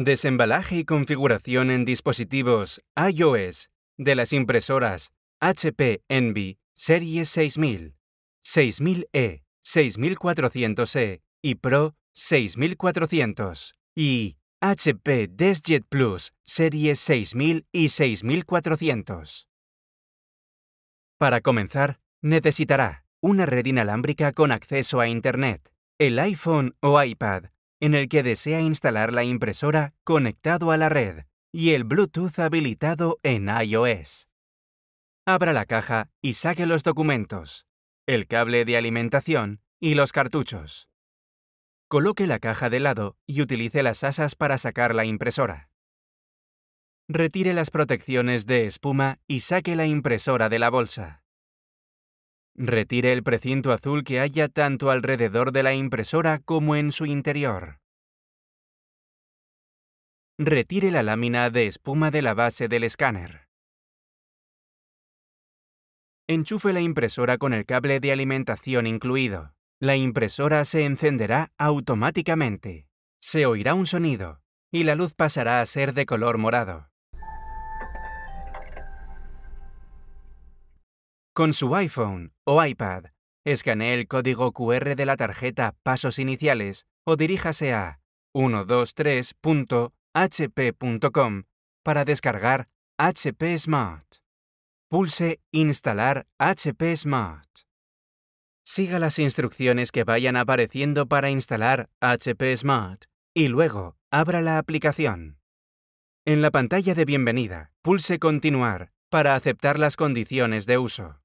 Desembalaje y configuración en dispositivos iOS de las impresoras HP Envy Serie 6000, 6000E, 6400E y Pro 6400 y HP DeskJet Plus Serie 6000 y 6400. Para comenzar, necesitará una red inalámbrica con acceso a Internet, el iPhone o iPad en el que desea instalar la impresora conectado a la red y el Bluetooth habilitado en iOS. Abra la caja y saque los documentos, el cable de alimentación y los cartuchos. Coloque la caja de lado y utilice las asas para sacar la impresora. Retire las protecciones de espuma y saque la impresora de la bolsa. Retire el precinto azul que haya tanto alrededor de la impresora como en su interior. Retire la lámina de espuma de la base del escáner. Enchufe la impresora con el cable de alimentación incluido. La impresora se encenderá automáticamente. Se oirá un sonido y la luz pasará a ser de color morado. Con su iPhone o iPad, escanee el código QR de la tarjeta Pasos Iniciales o diríjase a 123.hp.com para descargar HP Smart. Pulse Instalar HP Smart. Siga las instrucciones que vayan apareciendo para instalar HP Smart y luego abra la aplicación. En la pantalla de bienvenida, pulse Continuar para aceptar las condiciones de uso.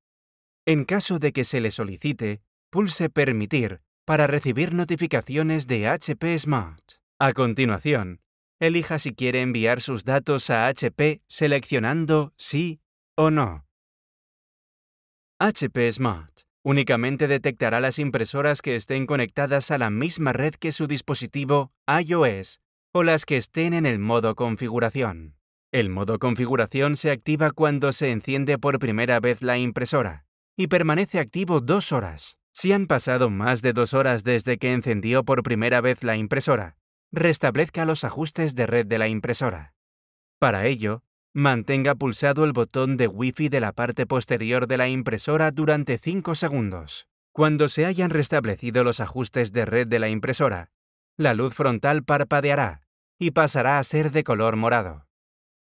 En caso de que se le solicite, pulse Permitir para recibir notificaciones de HP Smart. A continuación, elija si quiere enviar sus datos a HP seleccionando Sí o No. HP Smart únicamente detectará las impresoras que estén conectadas a la misma red que su dispositivo iOS o las que estén en el modo configuración. El modo configuración se activa cuando se enciende por primera vez la impresora y permanece activo dos horas. Si han pasado más de dos horas desde que encendió por primera vez la impresora, restablezca los ajustes de red de la impresora. Para ello, mantenga pulsado el botón de Wi-Fi de la parte posterior de la impresora durante 5 segundos. Cuando se hayan restablecido los ajustes de red de la impresora, la luz frontal parpadeará y pasará a ser de color morado.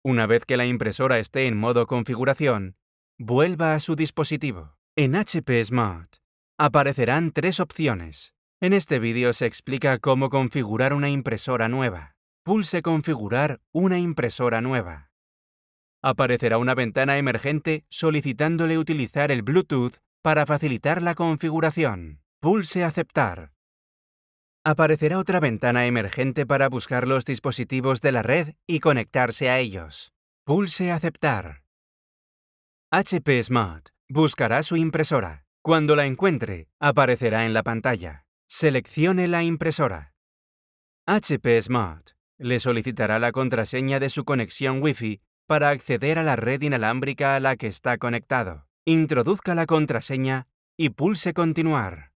Una vez que la impresora esté en modo configuración, vuelva a su dispositivo. En HP Smart aparecerán tres opciones. En este vídeo se explica cómo configurar una impresora nueva. Pulse Configurar una impresora nueva. Aparecerá una ventana emergente solicitándole utilizar el Bluetooth para facilitar la configuración. Pulse Aceptar. Aparecerá otra ventana emergente para buscar los dispositivos de la red y conectarse a ellos. Pulse Aceptar. HP Smart Buscará su impresora. Cuando la encuentre, aparecerá en la pantalla. Seleccione la impresora. HP Smart le solicitará la contraseña de su conexión Wi-Fi para acceder a la red inalámbrica a la que está conectado. Introduzca la contraseña y pulse Continuar.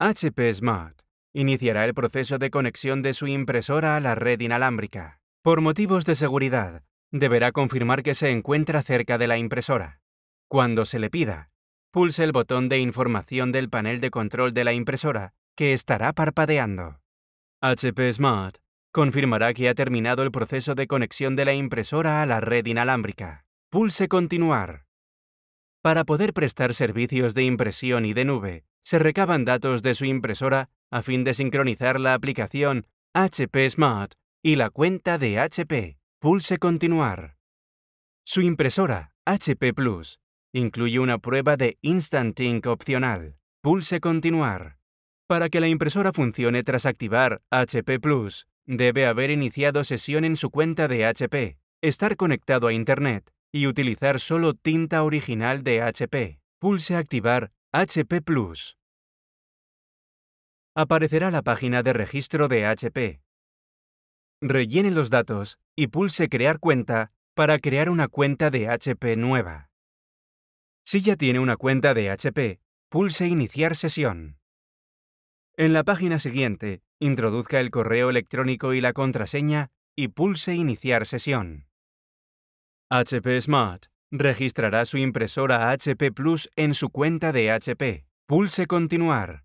HP Smart iniciará el proceso de conexión de su impresora a la red inalámbrica. Por motivos de seguridad, deberá confirmar que se encuentra cerca de la impresora. Cuando se le pida, pulse el botón de información del panel de control de la impresora, que estará parpadeando. HP Smart confirmará que ha terminado el proceso de conexión de la impresora a la red inalámbrica. Pulse Continuar. Para poder prestar servicios de impresión y de nube, se recaban datos de su impresora a fin de sincronizar la aplicación HP Smart y la cuenta de HP. Pulse Continuar. Su impresora HP Plus incluye una prueba de Instant Ink opcional. Pulse Continuar. Para que la impresora funcione tras activar HP debe haber iniciado sesión en su cuenta de HP, estar conectado a Internet y utilizar solo tinta original de HP. Pulse Activar HP Aparecerá la página de registro de HP. Rellene los datos y pulse Crear cuenta para crear una cuenta de HP nueva. Si ya tiene una cuenta de HP, pulse Iniciar sesión. En la página siguiente, introduzca el correo electrónico y la contraseña y pulse Iniciar sesión. HP Smart registrará su impresora HP Plus en su cuenta de HP. Pulse Continuar.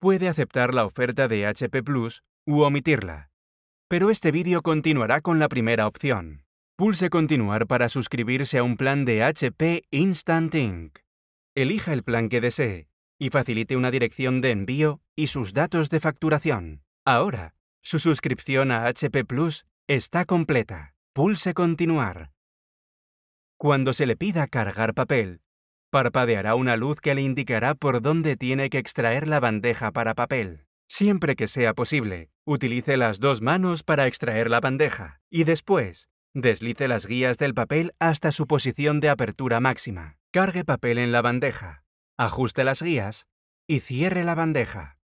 Puede aceptar la oferta de HP Plus u omitirla, pero este vídeo continuará con la primera opción. Pulse Continuar para suscribirse a un plan de HP Instant Ink. Elija el plan que desee y facilite una dirección de envío y sus datos de facturación. Ahora, su suscripción a HP Plus está completa. Pulse Continuar. Cuando se le pida cargar papel, parpadeará una luz que le indicará por dónde tiene que extraer la bandeja para papel. Siempre que sea posible, utilice las dos manos para extraer la bandeja y después Deslice las guías del papel hasta su posición de apertura máxima. Cargue papel en la bandeja. Ajuste las guías y cierre la bandeja.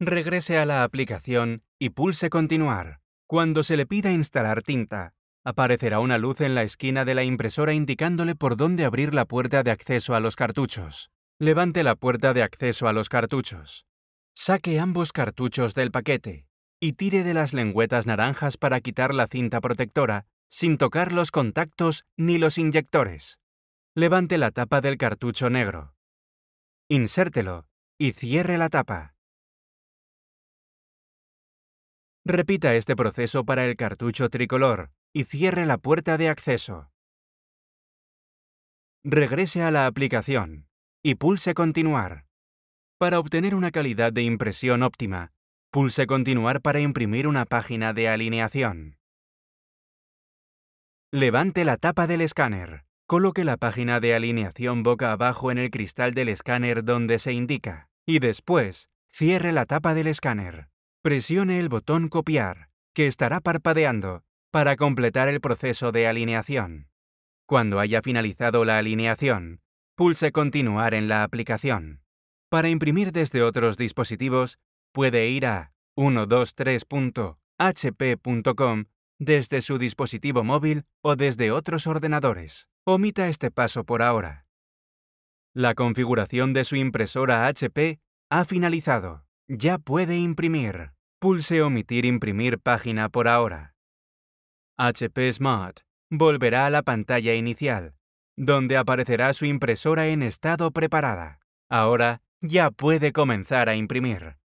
Regrese a la aplicación y pulse Continuar. Cuando se le pida instalar tinta, aparecerá una luz en la esquina de la impresora indicándole por dónde abrir la puerta de acceso a los cartuchos. Levante la puerta de acceso a los cartuchos. Saque ambos cartuchos del paquete y tire de las lengüetas naranjas para quitar la cinta protectora, sin tocar los contactos ni los inyectores. Levante la tapa del cartucho negro. Insértelo y cierre la tapa. Repita este proceso para el cartucho tricolor y cierre la puerta de acceso. Regrese a la aplicación y pulse Continuar. Para obtener una calidad de impresión óptima, Pulse Continuar para imprimir una página de alineación. Levante la tapa del escáner. Coloque la página de alineación boca abajo en el cristal del escáner donde se indica, y después, cierre la tapa del escáner. Presione el botón Copiar, que estará parpadeando, para completar el proceso de alineación. Cuando haya finalizado la alineación, pulse Continuar en la aplicación. Para imprimir desde otros dispositivos, puede ir a 123.hp.com desde su dispositivo móvil o desde otros ordenadores. Omita este paso por ahora. La configuración de su impresora HP ha finalizado. Ya puede imprimir. Pulse Omitir imprimir página por ahora. HP Smart volverá a la pantalla inicial, donde aparecerá su impresora en estado preparada. Ahora ya puede comenzar a imprimir.